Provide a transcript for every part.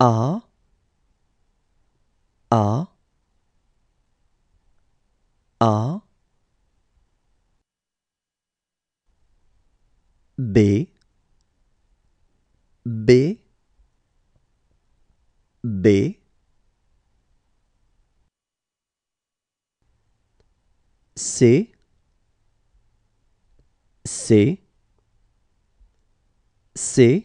A A A B B B C C C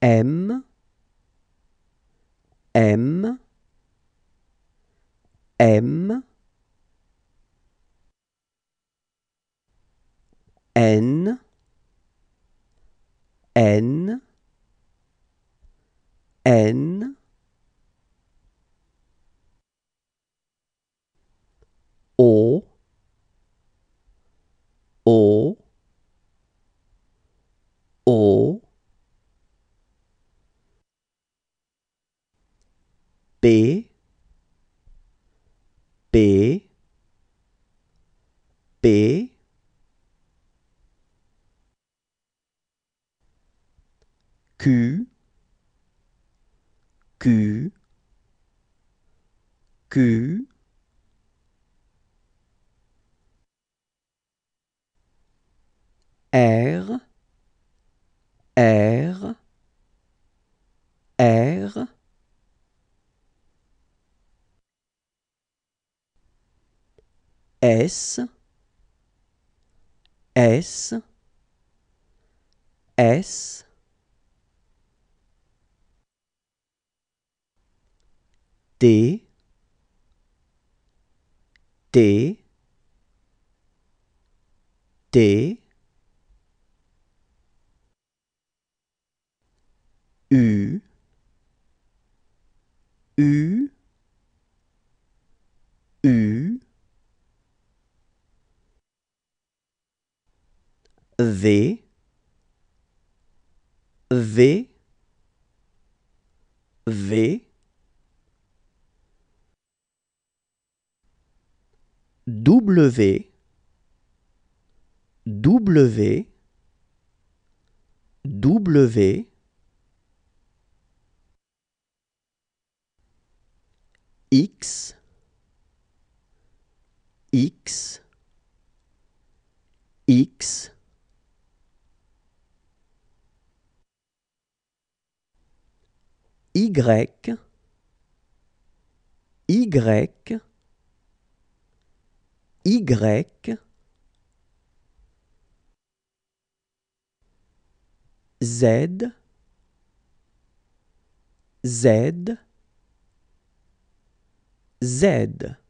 M, M, M, N, N, N, B B B Q Q Q R S, S, S, D, D, D, V V V W W W X X X Y, Y, Y, Z, Z, Z.